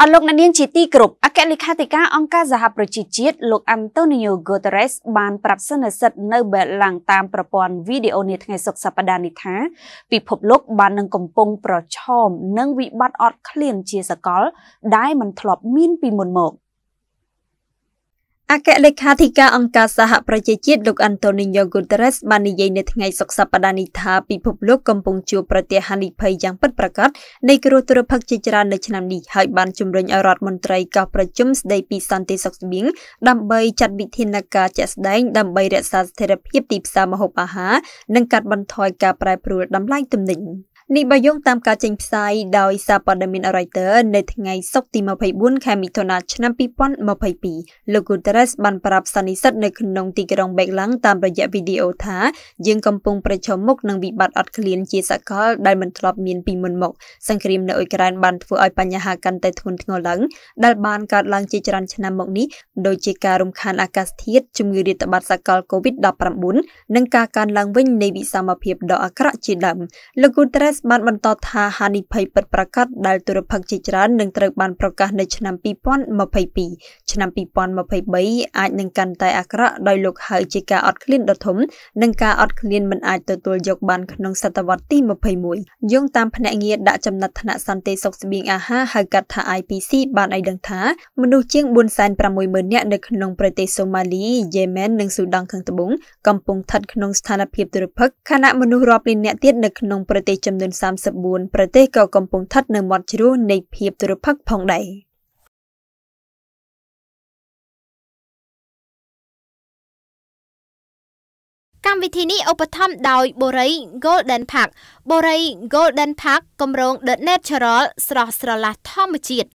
អស់លោកអ្នកនាងជាទីគោរពអគ្គលេខាធិការអង្គការសហប្រជាជាតិលោកអាំតូនីញ៉ូហ្គូតេរេសបានប្រាប់សិននិស្សិតនៅបេឡាំងតាមប្រព័ន្ធវីដេអូនាថ្ងៃសុក្រសប្តាហ៍នេះថាពិភពលោកបាននឹងកំពុងប្រឈមនឹងវិបត្តិអត់ឃ្លានជាសកលដែលមិនធ្លាប់មានពីមុនមក។អគ្គលេខាធិការអង្គការសហប្រជាជាតិលោកអាន់តូនីញ៉ូហ្គូតេរេសបាននិយាយនៅថ្ងៃសុក្រសប្តាហ៍នេះថាពិភពលោកកំពុងជួបប្រទះហានិភ័យយ៉ាងពិតប្រាកដនៃគ្រោះទុរភិក្សជាច្រើននៅឆ្នាំនេះហើយបានជំរុញឲ្យរដ្ឋមន្ត្រីកោះប្រជុំស្ដីពីសន្តិសុខស្បៀងដើម្បីចាត់វិធានការជាក់ស្ដែងដើម្បីរក្សាស្ថិរភាពទីផ្សារម្ហូបអាហារនិងកាត់បន្ថយការប្រែប្រួលតម្លៃទំនិញ។នេះបើយោងតាមការចេញផ្សាយដោយសារព័ត៌មាន Reuters នៅថ្ងៃសុក្រទី24ខែមិថុនាឆ្នាំ2022លោក Guterres បានប្រាប់សន្និសិទនៅក្នុងទីក្រុង Berlin តាមរយៈវីដេអូថាយើងកំពុងប្រឈមមុខនឹងវិបត្តិអត់ឃ្លានជាសកលដែលមិនធ្លាប់មានពីមុនមកសង្គ្រាមនៅអ៊ុយក្រែនបានធ្វើឲ្យបញ្ហាកាន់តែធ្ងន់ធ្ងរឡើងដែល បានកើតឡើងជាច្រើនឆ្នាំមកនេះដោយជាការរំខានអាកាសធាតុជំងឺរាតត្បាតសកល COVID-19 និងការកើនឡើងវិញនៃវិសមភាពដ៏អាក្រក់ជាដើមលោក Guterres Times បានបន្តថាហានិភ័យពិតប្រាកដដែលទុរភិក្សជាច្រើននឹងត្រូវ បានប្រកាសនៅឆ្នាំ2022ឆ្នាំ2023អាចនឹងកាន់តែអាក្រក់ដោយលោកហៅជាការអត់ឃ្លានដ៏ធំនិងការអត់ឃ្លានមិនអាចទទួលយកបានក្នុងសតវត្សទី21យោងតាមភ្នាក់ងារដាក់ចំណាត់ថ្នាក់សន្តិសុខស្បៀងអាហារហៅកាត់ថា IPC បានឲ្យដឹងថាមនុស្សជាង460,000នាក់នៅក្នុងប្រទេសសូម៉ាលីយេម៉ែននិងស៊ូដង់ខាងត្បូងកំពុងស្ថិតក្នុងស្ថានភាពទុរភិក្សខណៈមនុស្សរាប់លាននាក់ទៀតនៅក្នុងប្រទេសចំនួន1934ប្រទេសក៏កំពុងស្ថិតនៅមាត់ជ្រោះនៃភាពទុរភិក្សផងដែរកម្មវិធីនេះឧបត្ថម្ភដោយ Borei Golden Park Borei Golden Park គម្រោង The Natural ស្រស់ស្រឡះធម្មជាតិ